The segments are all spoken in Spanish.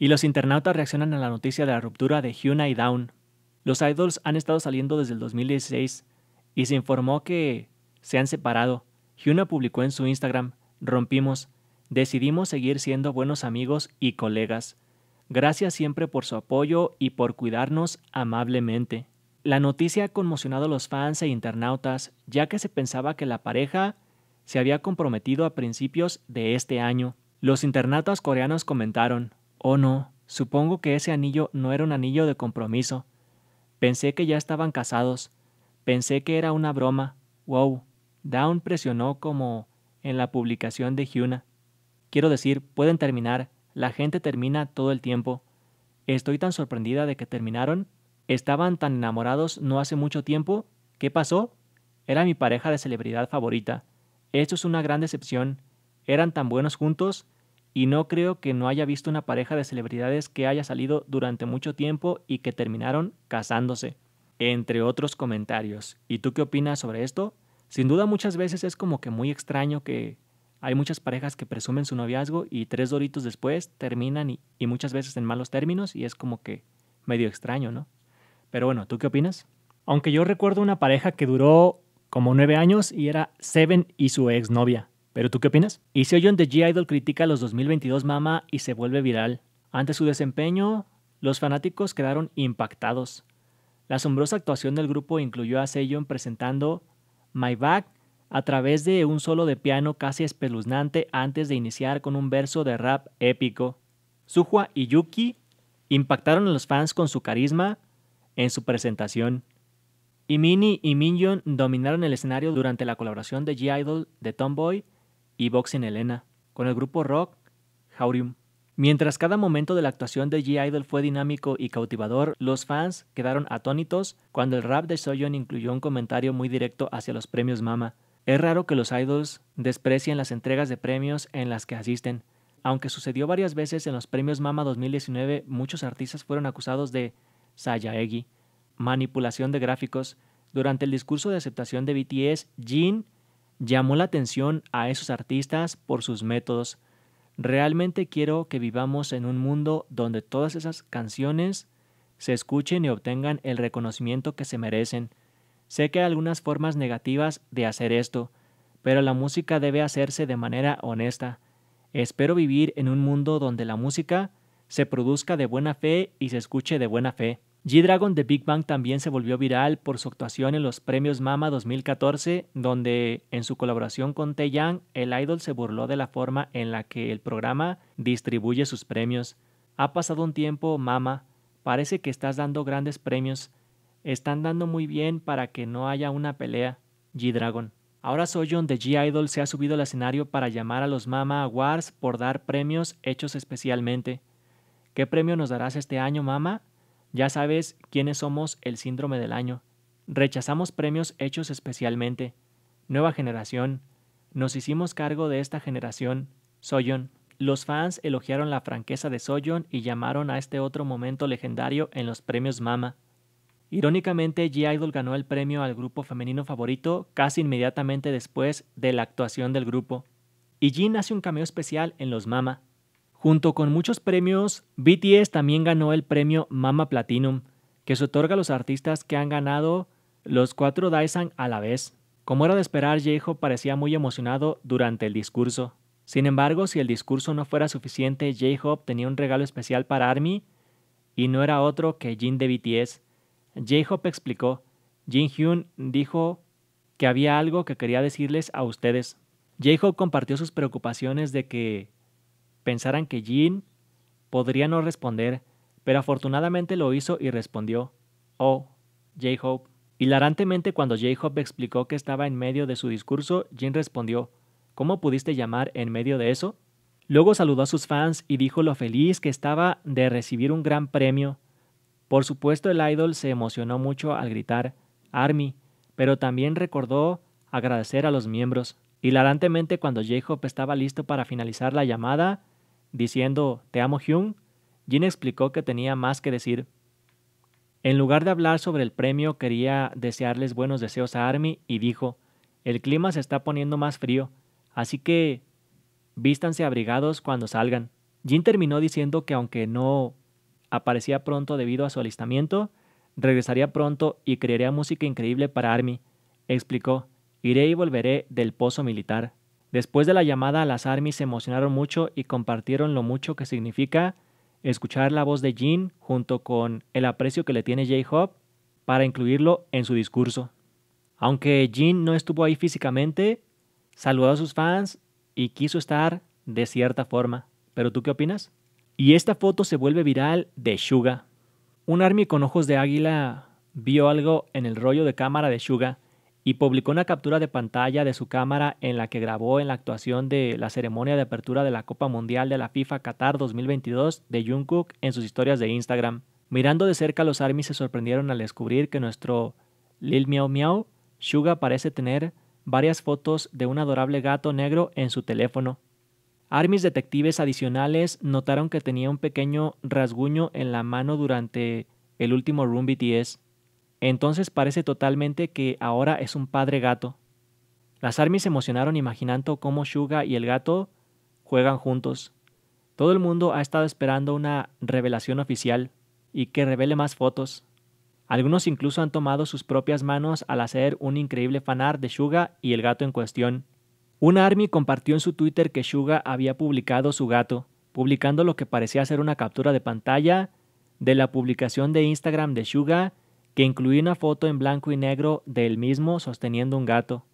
Y los internautas reaccionan a la noticia de la ruptura de Hyuna y Down. Los idols han estado saliendo desde el 2016 y se informó que se han separado. Hyuna publicó en su Instagram, rompimos, decidimos seguir siendo buenos amigos y colegas. Gracias siempre por su apoyo y por cuidarnos amablemente. La noticia ha conmocionado a los fans e internautas, ya que se pensaba que la pareja se había comprometido a principios de este año. Los internautas coreanos comentaron, Oh no, supongo que ese anillo no era un anillo de compromiso. Pensé que ya estaban casados. Pensé que era una broma. Wow. Down presionó como en la publicación de Hyuna. Quiero decir, pueden terminar. La gente termina todo el tiempo. Estoy tan sorprendida de que terminaron. Estaban tan enamorados no hace mucho tiempo. ¿Qué pasó? Era mi pareja de celebridad favorita. Esto es una gran decepción. Eran tan buenos juntos y no creo que no haya visto una pareja de celebridades que haya salido durante mucho tiempo y que terminaron casándose, entre otros comentarios. ¿Y tú qué opinas sobre esto? Sin duda muchas veces es como que muy extraño que hay muchas parejas que presumen su noviazgo y tres doritos después terminan y, muchas veces en malos términos y es como que medio extraño, ¿no? Pero bueno, ¿tú qué opinas? Aunque yo recuerdo una pareja que duró como nueve años y era Seven y su exnovia. ¿Pero tú qué opinas? Y Seoyeon de G-Idol critica los 2022 Mama y se vuelve viral. Ante su desempeño, los fanáticos quedaron impactados. La asombrosa actuación del grupo incluyó a Sejon presentando My Back a través de un solo de piano casi espeluznante antes de iniciar con un verso de rap épico. Suhua y Yuki impactaron a los fans con su carisma en su presentación. Y Mini y Minyon dominaron el escenario durante la colaboración de G-Idol de Tomboy y Boxing Elena, con el grupo rock Haurium. Mientras cada momento de la actuación de G-Idol fue dinámico y cautivador, los fans quedaron atónitos cuando el rap de Soyeon incluyó un comentario muy directo hacia los premios Mama. Es raro que los idols desprecien las entregas de premios en las que asisten. Aunque sucedió varias veces en los premios Mama 2019, muchos artistas fueron acusados de sayaegi, manipulación de gráficos. Durante el discurso de aceptación de BTS, Jin Llamó la atención a esos artistas por sus métodos. Realmente quiero que vivamos en un mundo donde todas esas canciones se escuchen y obtengan el reconocimiento que se merecen. Sé que hay algunas formas negativas de hacer esto, pero la música debe hacerse de manera honesta. Espero vivir en un mundo donde la música se produzca de buena fe y se escuche de buena fe. G-Dragon de Big Bang también se volvió viral por su actuación en los premios Mama 2014, donde en su colaboración con Taeyang, el idol se burló de la forma en la que el programa distribuye sus premios. Ha pasado un tiempo, Mama, parece que estás dando grandes premios. Están dando muy bien para que no haya una pelea. G-Dragon. Ahora Soyeon de G-Idol se ha subido al escenario para llamar a los Mama Awards por dar premios hechos especialmente. ¿Qué premio nos darás este año, Mama? Ya sabes quiénes somos el síndrome del año. Rechazamos premios hechos especialmente. Nueva generación. Nos hicimos cargo de esta generación. Soyon. Los fans elogiaron la franqueza de Soyon y llamaron a este otro momento legendario en los premios Mama. Irónicamente, G-Idol ganó el premio al grupo femenino favorito casi inmediatamente después de la actuación del grupo. Y Jin hace un cameo especial en los Mama. Junto con muchos premios, BTS también ganó el premio Mama Platinum, que se otorga a los artistas que han ganado los cuatro Dyson a la vez. Como era de esperar, J-Hope parecía muy emocionado durante el discurso. Sin embargo, si el discurso no fuera suficiente, J-Hope tenía un regalo especial para ARMY y no era otro que Jin de BTS. J-Hope explicó, Jin Hyun dijo que había algo que quería decirles a ustedes. J-Hope compartió sus preocupaciones de que Pensaran que Jean podría no responder, pero afortunadamente lo hizo y respondió, oh, J-Hope. Hilarantemente cuando J-Hope explicó que estaba en medio de su discurso, Jean respondió, ¿cómo pudiste llamar en medio de eso? Luego saludó a sus fans y dijo lo feliz que estaba de recibir un gran premio. Por supuesto el idol se emocionó mucho al gritar, Army, pero también recordó agradecer a los miembros. Hilarantemente cuando J-Hope estaba listo para finalizar la llamada, diciendo Te amo Hyun, Jin explicó que tenía más que decir. En lugar de hablar sobre el premio, quería desearles buenos deseos a Army y dijo, el clima se está poniendo más frío, así que vístanse abrigados cuando salgan. Jin terminó diciendo que aunque no aparecía pronto debido a su alistamiento, regresaría pronto y crearía música increíble para Army. Explicó, iré y volveré del pozo militar. Después de la llamada, las ARMY se emocionaron mucho y compartieron lo mucho que significa escuchar la voz de Jin junto con el aprecio que le tiene J-Hop para incluirlo en su discurso. Aunque Jin no estuvo ahí físicamente, saludó a sus fans y quiso estar de cierta forma. ¿Pero tú qué opinas? Y esta foto se vuelve viral de Suga. Un Army con ojos de águila vio algo en el rollo de cámara de Suga y publicó una captura de pantalla de su cámara en la que grabó en la actuación de la ceremonia de apertura de la Copa Mundial de la FIFA Qatar 2022 de Jungkook en sus historias de Instagram. Mirando de cerca los ARMY se sorprendieron al descubrir que nuestro Lil Miao Miao, Suga parece tener varias fotos de un adorable gato negro en su teléfono. ARMYs detectives adicionales notaron que tenía un pequeño rasguño en la mano durante el último Room BTS. Entonces parece totalmente que ahora es un padre gato. Las ARMY se emocionaron imaginando cómo Suga y el gato juegan juntos. Todo el mundo ha estado esperando una revelación oficial y que revele más fotos. Algunos incluso han tomado sus propias manos al hacer un increíble fanart de Shuga y el gato en cuestión. Una army compartió en su Twitter que Shuga había publicado su gato, publicando lo que parecía ser una captura de pantalla de la publicación de Instagram de Shuga que incluía una foto en blanco y negro del mismo sosteniendo un gato.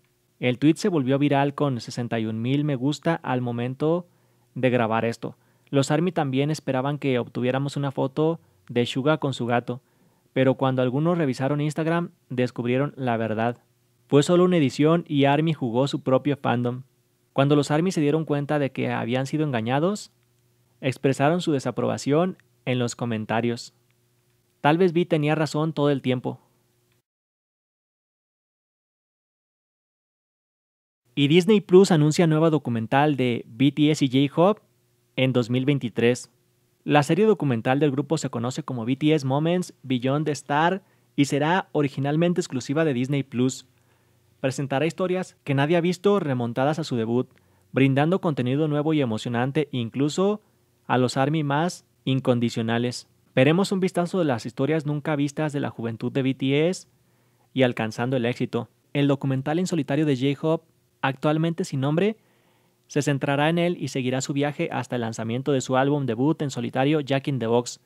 El tweet se volvió viral con 61.000 me gusta al momento de grabar esto. Los Army también esperaban que obtuviéramos una foto de Suga con su gato, pero cuando algunos revisaron Instagram descubrieron la verdad. Fue solo una edición y Army jugó su propio fandom. Cuando los Army se dieron cuenta de que habían sido engañados, expresaron su desaprobación en los comentarios. Tal vez Vi tenía razón todo el tiempo. Y Disney Plus anuncia nueva documental de BTS y J-Hope en 2023. La serie documental del grupo se conoce como BTS Moments Beyond the Star y será originalmente exclusiva de Disney Plus. Presentará historias que nadie ha visto remontadas a su debut, brindando contenido nuevo y emocionante incluso a los ARMY más incondicionales. Veremos un vistazo de las historias nunca vistas de la juventud de BTS y alcanzando el éxito. El documental en solitario de J-Hope, actualmente sin nombre, se centrará en él y seguirá su viaje hasta el lanzamiento de su álbum debut en solitario Jack in the Box,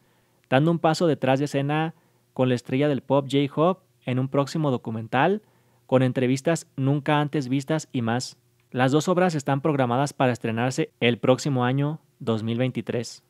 dando un paso detrás de escena con la estrella del pop J-Hope en un próximo documental con entrevistas nunca antes vistas y más. Las dos obras están programadas para estrenarse el próximo año 2023.